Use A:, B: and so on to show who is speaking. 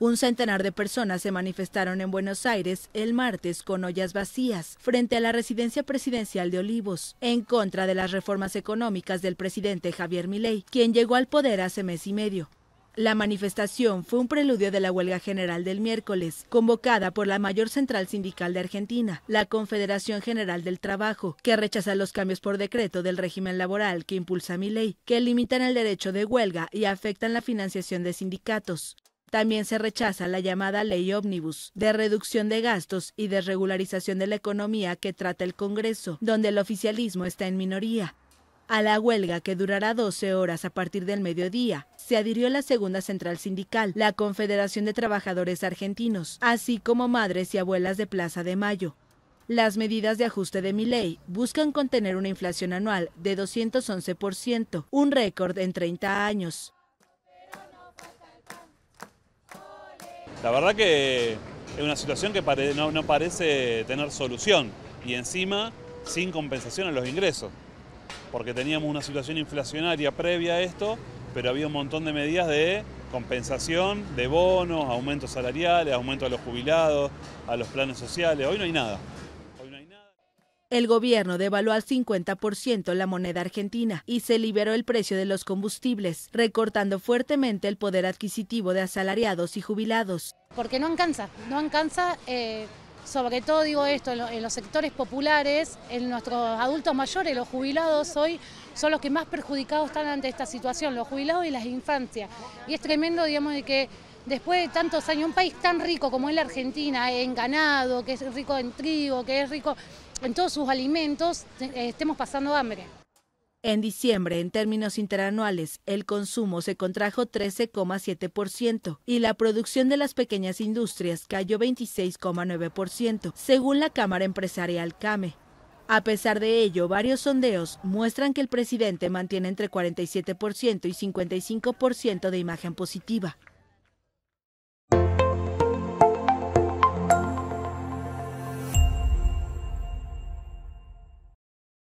A: Un centenar de personas se manifestaron en Buenos Aires el martes con ollas vacías frente a la residencia presidencial de Olivos, en contra de las reformas económicas del presidente Javier Milei, quien llegó al poder hace mes y medio. La manifestación fue un preludio de la huelga general del miércoles, convocada por la mayor central sindical de Argentina, la Confederación General del Trabajo, que rechaza los cambios por decreto del régimen laboral que impulsa mi que limitan el derecho de huelga y afectan la financiación de sindicatos. También se rechaza la llamada ley ómnibus de reducción de gastos y de regularización de la economía que trata el Congreso, donde el oficialismo está en minoría. A la huelga, que durará 12 horas a partir del mediodía, se adhirió la segunda central sindical, la Confederación de Trabajadores Argentinos, así como madres y abuelas de Plaza de Mayo. Las medidas de ajuste de mi ley buscan contener una inflación anual de 211%, un récord en 30 años.
B: La verdad que es una situación que no, parece tener solución y encima sin compensación a los ingresos, porque teníamos una situación inflacionaria previa a esto, pero había un montón de medidas de compensación, de bonos, aumentos salariales, aumento a los jubilados, a los planes sociales, hoy no hay nada.
A: El gobierno devaluó al 50% la moneda argentina y se liberó el precio de los combustibles, recortando fuertemente el poder adquisitivo de asalariados y jubilados. Porque no alcanza, no alcanza,
C: eh, sobre todo digo esto, en, los sectores populares, en nuestros adultos mayores, los jubilados hoy son los que más perjudicados están ante esta situación, los jubilados y las infancias. Y es tremendo, digamos, de que después de tantos años, un país tan rico como es la Argentina, en ganado, que es rico en trigo, que es rico en todos sus alimentos eh,
A: estemos pasando hambre. En diciembre, en términos interanuales, el consumo se contrajo 13,7% y la producción de las pequeñas industrias cayó 26,9%, según la Cámara Empresarial CAME. A pesar de ello, varios sondeos muestran que el presidente mantiene entre 47% y 55% de imagen positiva.